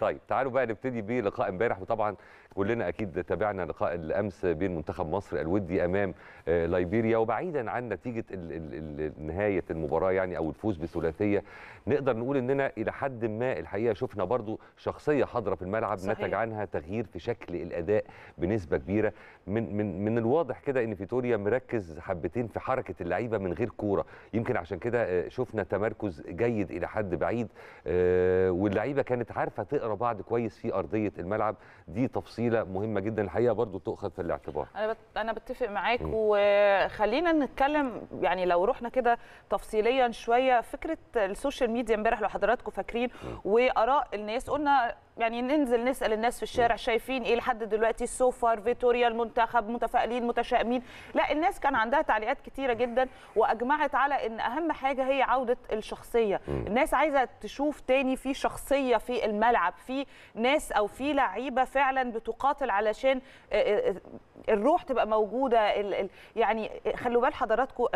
طيب تعالوا بقى نبتدي بلقاء امبارح وطبعا كلنا اكيد تابعنا لقاء الامس بين منتخب مصر الودي امام آه، ليبيريا وبعيدا عن نتيجه نهايه المباراه يعني او الفوز بثلاثيه نقدر نقول اننا الى حد ما الحقيقه شفنا برضو شخصيه حاضره في الملعب صحيح. نتج عنها تغيير في شكل الاداء بنسبه كبيره من من من الواضح كده ان فيتوريا مركز حبتين في حركه اللعيبه من غير كوره يمكن عشان كده آه، شفنا تمركز جيد الى حد بعيد آه، واللعيبه كانت عارفه تقرا ورا بعض كويس في ارضيه الملعب دي تفصيله مهمه جدا الحقيقه برضو تؤخذ في الاعتبار انا بت... انا بتفق معاك م. وخلينا نتكلم يعني لو رحنا كده تفصيليا شويه فكره السوشيال ميديا امبارح لو حضراتكم فاكرين واراء الناس قلنا يعني ننزل نسال الناس في الشارع شايفين ايه لحد دلوقتي السوفر فيتوريا المنتخب متفائلين متشائمين لا الناس كان عندها تعليقات كتيره جدا واجمعت على ان اهم حاجه هي عوده الشخصيه الناس عايزه تشوف تاني في شخصيه في الملعب في ناس او في لعيبه فعلا بتقاتل علشان آه، آه، آه، الروح تبقى موجوده يعني خلوا بال حضراتكم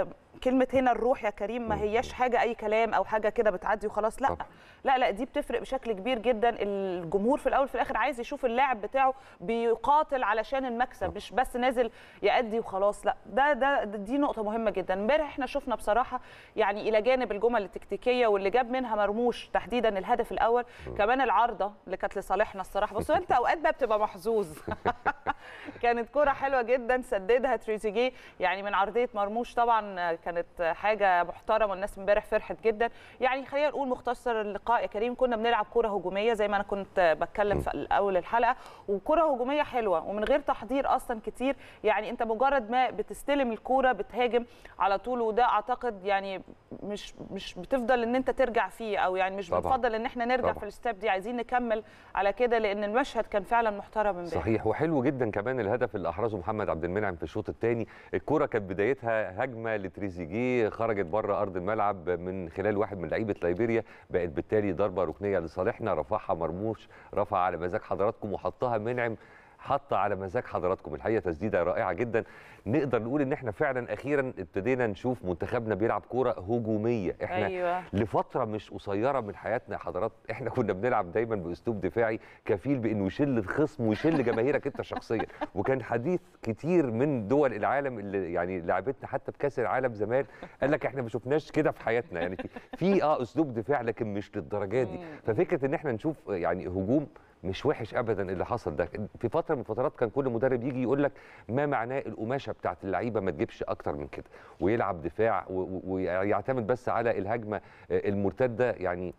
كلمه هنا الروح يا كريم ما هياش حاجه اي كلام او حاجه كده بتعدي وخلاص لا طبعا. لا لا دي بتفرق بشكل كبير جدا الجمهور في الاول في الاخر عايز يشوف اللاعب بتاعه بيقاتل علشان المكسب طبعا. مش بس نازل يأدي وخلاص لا ده ده دي نقطه مهمه جدا امبارح احنا شفنا بصراحه يعني الى جانب الجمل التكتيكيه واللي جاب منها مرموش تحديدا الهدف الاول م. كمان العارضه اللي كانت لصالحنا الصراحه بس انت اوقات بقى بتبقى محظوظ كانت كوره حلوه جدا سددها تريزيجيه يعني من عرضيه مرموش طبعا كان كانت حاجه محترمه الناس امبارح فرحت جدا يعني خلينا نقول مختصر اللقاء يا كريم كنا بنلعب كوره هجوميه زي ما انا كنت بتكلم في اول الحلقه وكره هجوميه حلوه ومن غير تحضير اصلا كتير يعني انت مجرد ما بتستلم الكوره بتهاجم على طول وده اعتقد يعني مش مش بتفضل ان انت ترجع فيه او يعني مش بتفضل ان احنا نرجع طبعا. في الستاب دي عايزين نكمل على كده لان المشهد كان فعلا محترم امبارح صحيح وحلو جدا كمان الهدف اللي احرزه محمد عبد المنعم في الشوط الثاني الكوره كانت بدايتها هجمه لتريزي تريزيجيه خرجت بره ارض الملعب من خلال واحد من لعيبه ليبيريا بقت بالتالي ضربه ركنيه لصالحنا رفعها مرموش رفع على مزاج حضراتكم وحطها منعم حاطه على مزاج حضراتكم الحقيقه تسديده رائعه جدا نقدر نقول ان احنا فعلا اخيرا ابتدينا نشوف منتخبنا بيلعب كوره هجوميه احنا أيوة. لفتره مش قصيره من حياتنا حضرات احنا كنا بنلعب دايما باسلوب دفاعي كفيل بانه يشل الخصم ويشل جماهيرك انت شخصيا وكان حديث كتير من دول العالم اللي يعني لعبتنا حتى بكاس العالم زمان قال لك احنا ما شفناش كده في حياتنا يعني في اه اسلوب دفاع لكن مش للدرجه دي ففكره ان احنا نشوف يعني هجوم مش وحش ابدا اللي حصل ده في فتره من الفترات كان كل مدرب يجي يقول لك ما معناه القماشه بتاعت اللعيبه ما تجيبش اكتر من كده ويلعب دفاع ويعتمد بس على الهجمه المرتده يعني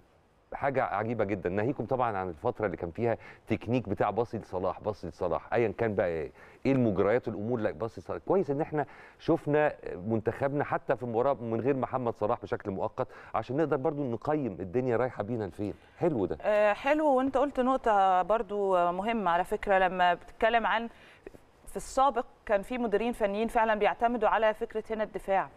حاجه عجيبه جدا ناهيكم طبعا عن الفتره اللي كان فيها تكنيك بتاع باصي لصلاح باصي لصلاح ايا كان بقى ايه ايه المجريات الامور لا باصي لصلاح كويس ان احنا شفنا منتخبنا حتى في المباراه من غير محمد صلاح بشكل مؤقت عشان نقدر برضو نقيم الدنيا رايحه بينا لفين حلو ده آه، حلو وانت قلت نقطه برضو مهمه على فكره لما بتتكلم عن في السابق كان في مديرين فنيين فعلا بيعتمدوا على فكره هنا الدفاع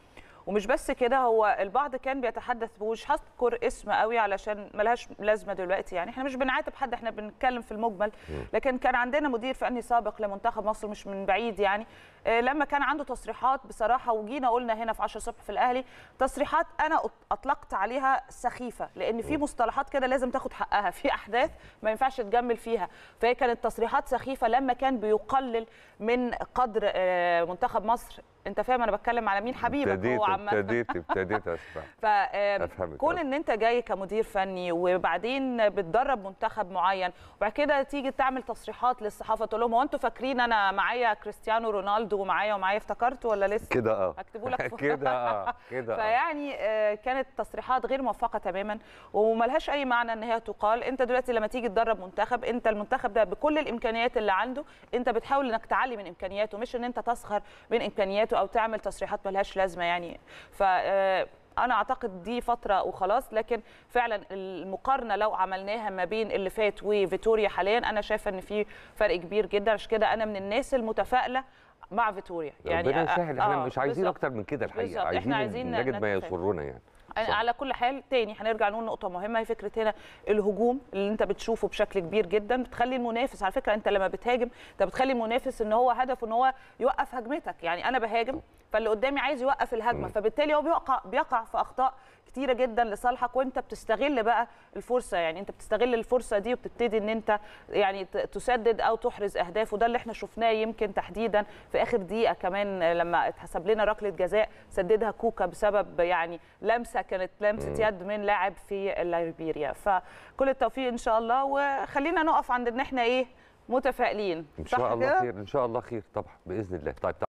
ومش بس كده هو البعض كان بيتحدث مش هذكر اسم قوي علشان ملهاش لازمه دلوقتي يعني احنا مش بنعاتب حد احنا بنتكلم في المجمل لكن كان عندنا مدير فني سابق لمنتخب مصر مش من بعيد يعني آه، لما كان عنده تصريحات بصراحه وجينا قلنا هنا في 10 صبح في الاهلي تصريحات انا اطلقت عليها سخيفه لان في مصطلحات كده لازم تاخد حقها في احداث ما ينفعش تجمل فيها فهي كانت تصريحات سخيفه لما كان بيقلل من قدر آه، منتخب مصر انت فاهم انا بتكلم على مين حبيبك ابتديت ابتديت ابتديت اسمع آه، كون ان انت جاي كمدير فني وبعدين بتدرب منتخب معين وبعد كده تيجي تعمل تصريحات للصحافه تقول لهم هو انتوا فاكرين انا معايا كريستيانو رونالدو برضو معايا ومعايا افتكرت ولا لسه كده اه هكتبه لك كده اه كده اه. فيعني آه، كانت تصريحات غير موفقه تماما وملهاش اي معنى ان هي تقال انت دلوقتي لما تيجي تدرب منتخب انت المنتخب ده بكل الامكانيات اللي عنده انت بتحاول انك تعلي من امكانياته مش ان انت تسخر من امكانياته او تعمل تصريحات ملهاش لازمه يعني ف آه، انا اعتقد دي فتره وخلاص لكن فعلا المقارنه لو عملناها ما بين اللي فات وفيتوريا حاليا انا شايفه ان في فرق كبير جدا عشان كده انا من الناس المتفائله مع فيتوريا يعني ربنا آه، يسهل احنا آه مش عايزين اكتر من كده الحقيقه عايزين, عايزين نجد ما يسرنا يعني صح. على كل حال تاني هنرجع نقول نقطه مهمه هي فكره هنا الهجوم اللي انت بتشوفه بشكل كبير جدا بتخلي المنافس على فكره انت لما بتهاجم انت بتخلي المنافس ان هو هدفه ان هو يوقف هجمتك يعني انا بهاجم فاللي قدامي عايز يوقف الهجمه فبالتالي هو بيقع بيقع في اخطاء كتيره جدا لصالحك وانت بتستغل بقى الفرصه يعني انت بتستغل الفرصه دي وبتبتدي ان انت يعني تسدد او تحرز اهداف وده اللي احنا شفناه يمكن تحديدا في اخر دقيقه كمان لما اتحسب لنا ركله جزاء سددها كوكا بسبب يعني لمسه كانت لمسه يد من لاعب في ليبيريا فكل التوفيق ان شاء الله وخلينا نقف عند ان احنا ايه متفائلين ان شاء الله خير ان شاء الله خير طبعا باذن الله طيب